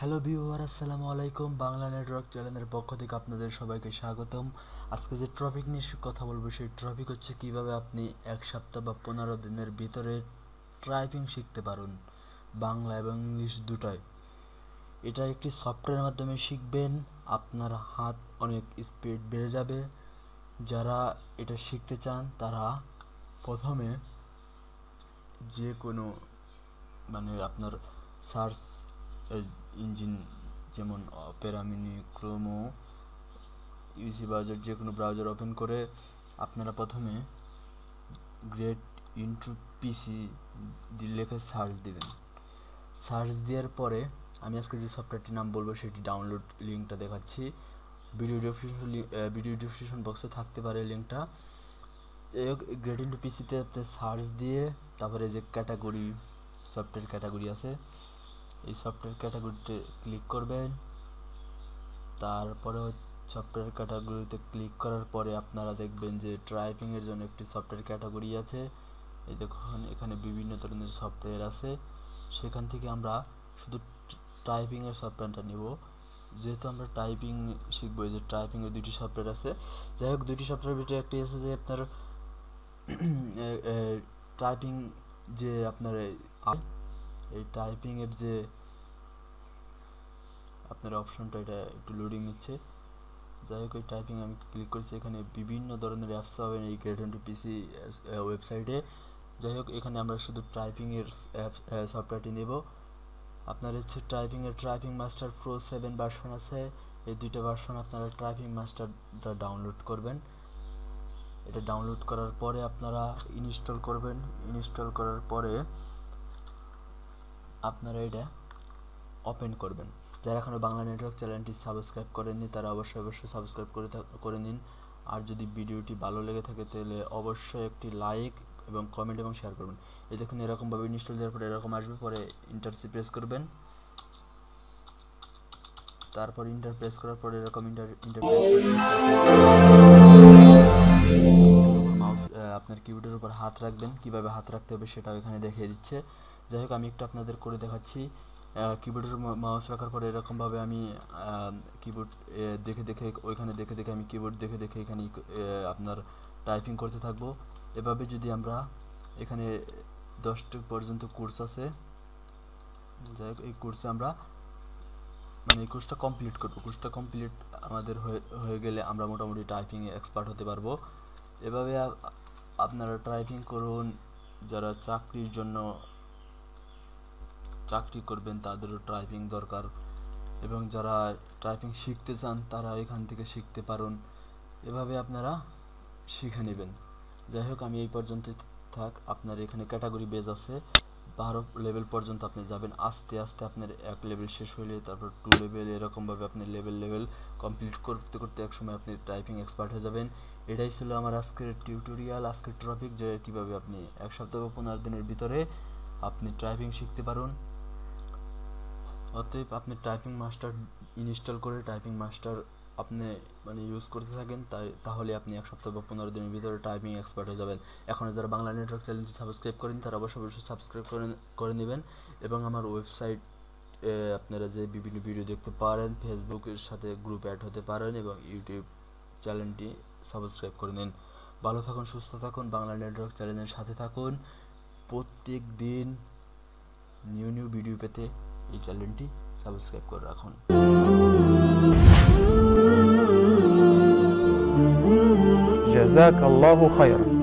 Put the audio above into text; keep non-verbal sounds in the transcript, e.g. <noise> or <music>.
hello viewer আসসালামু আলাইকুম Bangla network চ্যানেলের পক্ষ থেকে আপনাদের সবাইকে স্বাগতম আজকে যে ট্রপিক নিয়ে কথা বলবো সেই ট্রপিক হচ্ছে কিভাবে আপনি এক সপ্তাহ বা পনেরো দিনের ভিতরে ট্রাইপিং শিখতে পারুন বাংলা এবং ইংলিশ দুটাই এটা একটি সফটওয়্যারের মাধ্যমে শিখবেন আপনার হাত অনেক স্পিড বেড়ে যাবে যারা এটা শিখতে চান তারা প্রথমে যে কোনো মানে আপনার সার্চ ইঞ্জিন যেমন Opera mini Chrome UC browser যে কোনো ব্রাউজার ওপেন করে আপনারা প্রথমে গ্রেট ইন্টু পিসি লেখে সার্চ দেবেন সার্চ দেওয়ার পরে আমি আজকে যে সফটওয়্যারটির নাম বলবো সেটি ডাউনলোড লিঙ্কটা দেখাচ্ছি ভিডিও ডিসক্রিপশন ভিডিও ডিসক্রিপশন বক্সে থাকতে পারে লিঙ্কটা গ্রেট ইন্টু পিসিতে আপনি সার্চ দিয়ে তারপরে যে ক্যাটাগরি সফটওয়্যার ক্যাটাগরি আছে এই সফটওয়্যার ক্যাটাগরিতে ক্লিক করবেন তারপরে সফটওয়্যার ক্যাটাগরিতে ক্লিক করার পরে আপনারা দেখবেন যে টাইপিংয়ের জন্য একটি সফটওয়্যার ক্যাটাগরি আছে এই দেখুন এখানে বিভিন্ন ধরনের সফটওয়্যার আছে সেখান থেকে আমরা শুধু টাইপিংয়ের সফটওয়্যারটা নেব যেহেতু আমরা টাইপিং শিখবো যে টাইপিংয়ের দুটি সফটওয়্যার আছে যাই হোক দুটি সফটওয়্যার ভিতরে একটি আছে যে আপনার টাইপিং <coughs> যে আপনার এই টাইপিংয়ের যে আপনার অপশনটা এটা একটু লোডিং নিচ্ছে যাই হোক এই টাইপিং আমি ক্লিক করেছি এখানে বিভিন্ন ধরনের অ্যাপস পাবেন এই গ্রেডেন্ট পিসি ওয়েবসাইটে যাই হোক এখানে আমরা শুধু টাইপিংয়ের অ্যাপ সফটওয়্যারটি নেব আপনার হচ্ছে টাইপিংয়ের typing master pro seven version আছে এই দুইটা ভার্সন আপনারা ট্রাইপিং মাস্টারটা ডাউনলোড করবেন এটা ডাউনলোড করার পরে আপনারা ইনস্টল করবেন ইনস্টল করার পরে আপনারা এটা ওপেন করবেন যারা এখনও বাংলা নেটওয়ার্ক চ্যানেলটি সাবস্ক্রাইব করেননি তারা অবশ্যই অবশ্যই সাবস্ক্রাইব করে করে নিন আর যদি ভিডিওটি ভালো লেগে থাকে তাহলে অবশ্যই একটি লাইক এবং কমেন্ট এবং শেয়ার করবেন এই দেখুন এরকমভাবে ইনস্টল দেওয়ার পরে এরকম আসবে পরে ইন্টারসি প্রেস করবেন তারপর ইন্টার প্রেস করার পরে এরকম ইন্টার ইন্টার আপনার কিবোর্ডের উপর হাত রাখবেন কিভাবে হাত রাখতে হবে সেটাও এখানে দেখিয়ে দিচ্ছে যাই হোক আমি একটু আপনাদের করে দেখাচ্ছি কিবোর্ডের মাউস রাখার পরে এরকমভাবে আমি কিবোর্ড দেখে দেখে ওইখানে দেখে দেখে আমি কিবোর্ড দেখে দেখে এখানে আপনার টাইপিং করতে থাকব এভাবে যদি আমরা এখানে দশটি পর্যন্ত কোর্স আছে যাই হোক এই কোর্সে আমরা মানে এই কোর্সটা কমপ্লিট করবো কোর্সটা কমপ্লিট আমাদের হয়ে গেলে আমরা মোটামুটি টাইপিং এক্সপার্ট হতে পারবো এভাবে আপনারা টাইপিং করুন যারা চাকরির জন্য চাকরি করবেন তাদেরও টাইপিং দরকার এবং যারা টাইপিং শিখতে চান তারা এখান থেকে শিখতে পারুন এভাবে আপনারা শিখে নেবেন যাই হোক আমি এই পর্যন্ত থাক আপনার এখানে ক্যাটাগরি বেজ আছে বারো লেভেল পর্যন্ত আপনি যাবেন আস্তে আস্তে আপনার এক লেভেল শেষ হইলে তারপর টু লেভেল এরকমভাবে আপনি লেভেল লেভেল কমপ্লিট করতে করতে একসময় আপনি টাইপিং এক্সপার্ট হয়ে যাবেন এটাই ছিল আমার আজকের টিউটোরিয়াল আজকের টপিক যে কীভাবে আপনি এক সপ্তাহ বা পনেরো দিনের ভিতরে আপনি ড্রাইভিং শিখতে পারুন অতএব আপনি টাইপিং মাস্টার ইনস্টল করে টাইপিং মাস্টার আপনি মানে ইউজ করতে থাকেন তাই তাহলে আপনি এক সপ্তাহ বা পনেরো দিনের ভিতরে টাইপিং এক্সপার্ট হয়ে যাবেন এখন যারা বাংলা নেটওয়ার্ক চ্যানেলটি সাবস্ক্রাইব করেন তারা অবশ্যই অবশ্যই সাবস্ক্রাইব করে করে নেবেন এবং আমার ওয়েবসাইট আপনারা যে বিভিন্ন ভিডিও দেখতে পারেন ফেসবুকের সাথে গ্রুপ অ্যাড হতে পারেন এবং ইউটিউব চ্যানেলটি সাবস্ক্রাইব করে নিন ভালো থাকুন সুস্থ থাকুন বাংলা নেটওয়ার্ক চ্যানেলের সাথে থাকুন প্রত্যেক দিন নিউ নিউ ভিডিও পেতে এই চ্যানেলটি সাবস্ক্রাইব করে রাখুন জাজাকাল্লাহু খায়রা